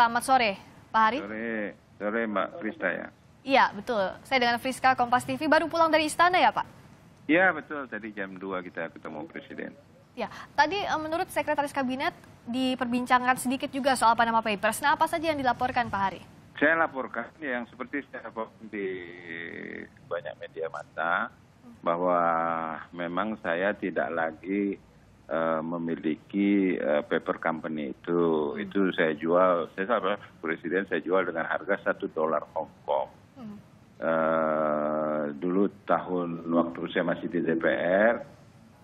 Selamat sore, Pak Hari. Sore, sore Mbak Friska ya. Iya, betul. Saya dengan Friska Kompas TV baru pulang dari istana ya, Pak? Iya, betul. Tadi jam 2 kita ketemu Presiden. Ya, tadi eh, menurut Sekretaris Kabinet diperbincangkan sedikit juga soal Panama Papers. Nah, apa saja yang dilaporkan Pak Hari? Saya laporkan yang seperti saya laporkan di banyak media mata bahwa memang saya tidak lagi Eh, memiliki eh, paper company itu hmm. itu saya jual saya sama presiden saya jual dengan harga satu dolar Kong hmm. uh, dulu tahun waktu saya masih di DPR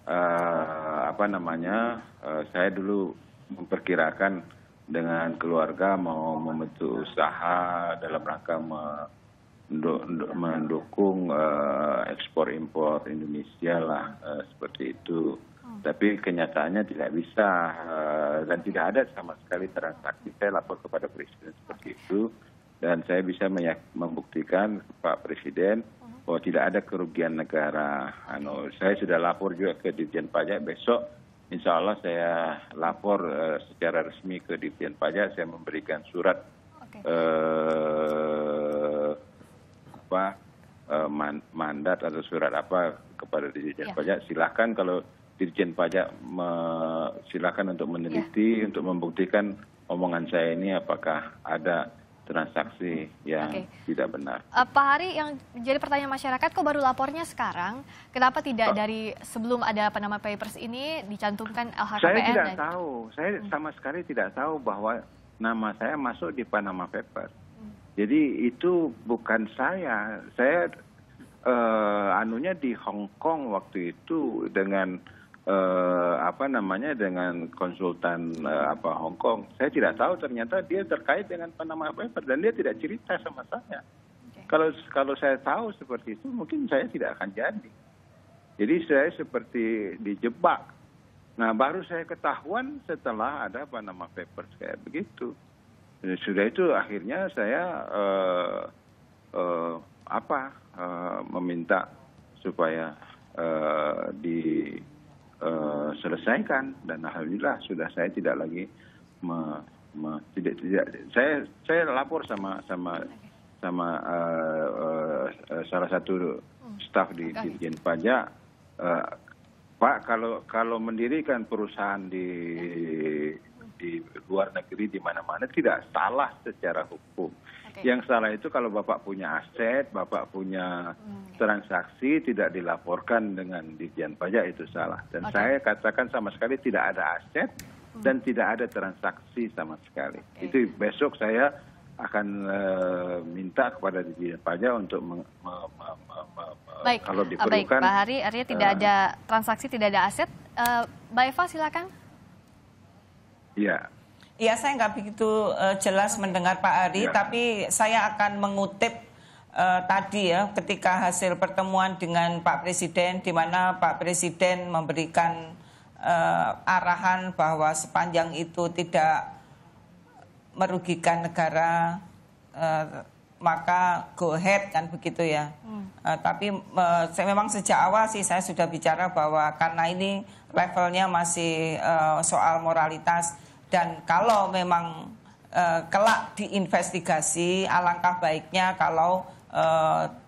uh, apa namanya uh, saya dulu memperkirakan dengan keluarga mau membentuk usaha dalam rangka mendukung uh, ekspor impor Indonesia lah uh, seperti itu Hmm. tapi kenyataannya tidak bisa eh, dan tidak ada sama sekali transaksi saya lapor kepada presiden seperti itu dan saya bisa membuktikan Pak Presiden hmm. bahwa tidak ada kerugian negara. Ano, saya sudah lapor juga ke Dirjen Pajak besok. Insya Allah saya lapor eh, secara resmi ke Dirjen Pajak. Saya memberikan surat okay. Eh, apa uh, mandat atau surat apa kepada Dirjen iya. Pajak. Silahkan kalau dirjen pajak silakan untuk meneliti ya. untuk membuktikan omongan saya ini apakah ada transaksi yang okay. tidak benar. Uh, Pak Hari, yang jadi pertanyaan masyarakat, kok baru lapornya sekarang? Kenapa tidak oh. dari sebelum ada Panama Papers ini dicantumkan LHKPN? Saya tidak dan... tahu. Saya hmm. sama sekali tidak tahu bahwa nama saya masuk di Panama Papers. Hmm. Jadi itu bukan saya. Saya uh, anunya di Hong Kong waktu itu dengan Eh, apa namanya dengan konsultan eh, apa Hongkong. Saya tidak tahu ternyata dia terkait dengan Panama Papers dan dia tidak cerita sama saya. Okay. Kalau saya tahu seperti itu mungkin saya tidak akan jadi. Jadi saya seperti dijebak. Nah baru saya ketahuan setelah ada Panama Papers kayak begitu. Sudah itu akhirnya saya uh, uh, apa uh, meminta supaya uh, di Eh, selesaikan dan alhamdulillah sudah saya tidak lagi me, me, tidak tidak saya saya lapor sama sama sama uh, uh, uh salah satu hmm. staf di Dirjen Pajak uh, Pak kalau kalau mendirikan perusahaan di di luar negeri di mana-mana tidak salah secara hukum yang salah itu kalau bapak punya aset bapak punya hmm. transaksi tidak dilaporkan dengan dirjen pajak itu salah dan okay. saya katakan sama sekali tidak ada aset hmm. dan tidak ada transaksi sama sekali okay. itu besok saya akan uh, minta kepada Dirjen Pajak untuk me, me, me, me, me, baik. kalau ah, diperlukan. Baik, Pak Hari, artinya tidak uh, ada transaksi, tidak ada aset. Uh, Mbak Eva, silakan. Ya, Ya saya nggak begitu uh, jelas mendengar Pak Ari, ya. tapi saya akan mengutip uh, tadi ya ketika hasil pertemuan dengan Pak Presiden, di mana Pak Presiden memberikan uh, arahan bahwa sepanjang itu tidak merugikan negara, uh, maka go ahead kan begitu ya. Hmm. Uh, tapi uh, saya memang sejak awal sih saya sudah bicara bahwa karena ini levelnya masih uh, soal moralitas dan kalau memang e, kelak diinvestigasi, alangkah baiknya kalau e,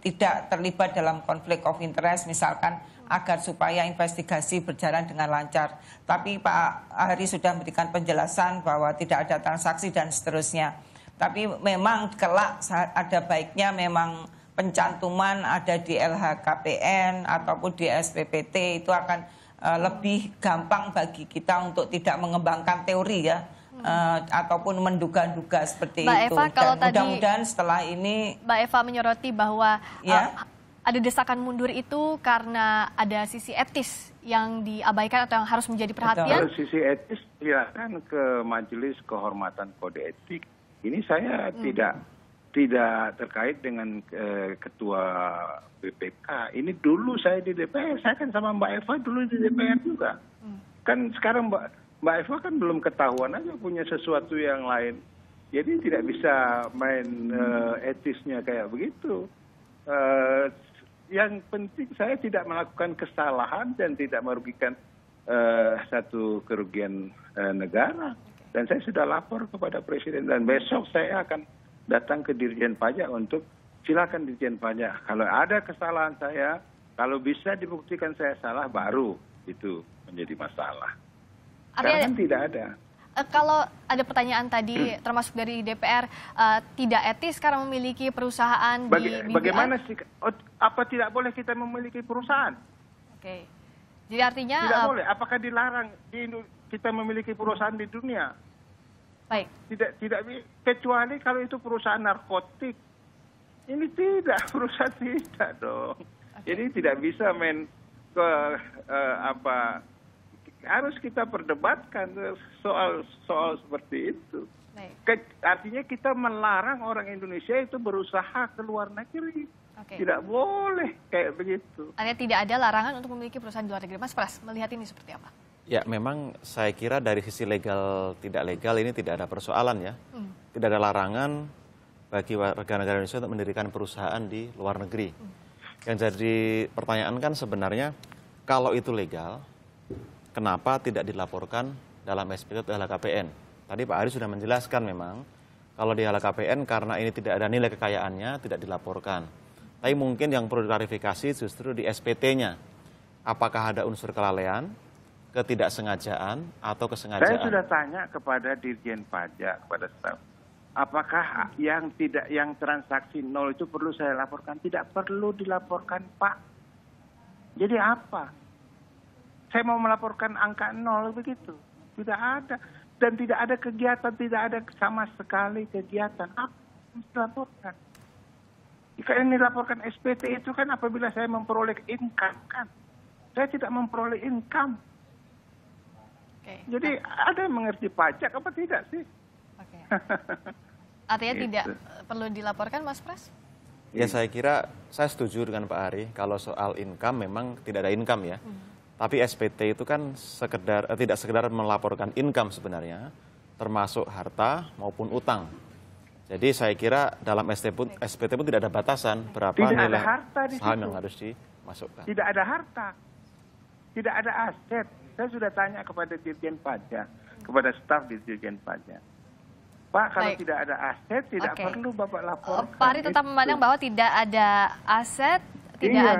tidak terlibat dalam konflik of interest, misalkan agar supaya investigasi berjalan dengan lancar. Tapi Pak Hari sudah memberikan penjelasan bahwa tidak ada transaksi dan seterusnya. Tapi memang kelak ada baiknya memang pencantuman ada di LHKPN ataupun di SPPT itu akan Eh, lebih gampang bagi kita untuk tidak mengembangkan teori ya uh, ataupun menduga-duga seperti Mbak itu. kalau Dan mudah-mudahan setelah ini Mbak Eva menyoroti bahwa yeah. Ya. uh, ada desakan mundur itu karena ada sisi etis yang diabaikan atau yang harus menjadi perhatian. Kalau sisi etis silakan ke Majelis Kehormatan Kode Etik. Ini saya hmm. tidak tidak terkait dengan eh, ketua BPK. Ini dulu saya di DPR, saya kan sama Mbak Eva dulu di DPR hmm. juga. Hmm. Kan sekarang Mbak Mbak Eva kan belum ketahuan aja punya sesuatu yang lain. Jadi tidak bisa main uh, etisnya kayak begitu. Uh, yang penting saya tidak melakukan kesalahan dan tidak merugikan uh, satu kerugian uh, negara. Dan saya sudah lapor kepada Presiden dan besok saya akan datang ke dirjen pajak untuk silakan dirjen pajak. Kalau ada kesalahan saya, kalau bisa dibuktikan saya salah baru itu menjadi masalah. Sekarang ada, tidak ada. Eh, kalau ada pertanyaan tadi hmm. termasuk dari DPR uh, tidak etis karena memiliki perusahaan Baga di BBA. Bagaimana sih oh, apa tidak boleh kita memiliki perusahaan? Oke. Okay. Jadi artinya tidak uh, boleh. Apakah dilarang di kita memiliki perusahaan di dunia? Baik. Tidak tidak kecuali kalau itu perusahaan narkotik. Ini tidak perusahaan tidak dong. Okay. Jadi tidak bisa main ke uh, apa harus kita perdebatkan soal soal seperti itu. Ke, artinya kita melarang orang Indonesia itu berusaha ke luar negeri. Okay. Tidak boleh kayak begitu. Artinya tidak ada larangan untuk memiliki perusahaan di luar negeri. Mas Pras, melihat ini seperti apa? Ya, memang saya kira dari sisi legal tidak legal ini tidak ada persoalan ya. Hmm. Tidak ada larangan bagi warga negara Indonesia untuk mendirikan perusahaan di luar negeri. Hmm. Yang jadi pertanyaan kan sebenarnya kalau itu legal, kenapa tidak dilaporkan dalam SPT atau LHKPN? Tadi Pak Ari sudah menjelaskan memang kalau di LHKPN karena ini tidak ada nilai kekayaannya tidak dilaporkan. Tapi mungkin yang perlu diklarifikasi justru di SPT-nya. Apakah ada unsur kelalaian? ketidaksengajaan atau kesengajaan? Saya sudah tanya kepada Dirjen Pajak, kepada staff. Apakah yang tidak yang transaksi nol itu perlu saya laporkan? Tidak perlu dilaporkan, Pak. Jadi apa? Saya mau melaporkan angka nol begitu. Tidak ada dan tidak ada kegiatan, tidak ada sama sekali kegiatan. Apa yang dilaporkan? Jika ini dilaporkan SPT itu kan apabila saya memperoleh income kan. Saya tidak memperoleh income. Jadi ada yang mengerti pajak apa tidak sih? Okay. Artinya gitu. tidak perlu dilaporkan Mas Pres? Ya saya kira saya setuju dengan Pak Ari kalau soal income memang tidak ada income ya. Hmm. Tapi SPT itu kan sekedar eh, tidak sekedar melaporkan income sebenarnya, termasuk harta maupun utang. Jadi saya kira dalam SPT pun, SPT pun tidak ada batasan berapa tidak nilai ada harta saham yang harus dimasukkan. Tidak ada harta, tidak ada aset, saya sudah tanya kepada Dirjen Pajak, kepada staf Dirjen Pajak. Pak, kalau Baik. tidak ada aset, tidak okay. perlu Bapak oh, laporkan. Pak Ari tetap memandang bahwa tidak ada aset, tidak iya. ada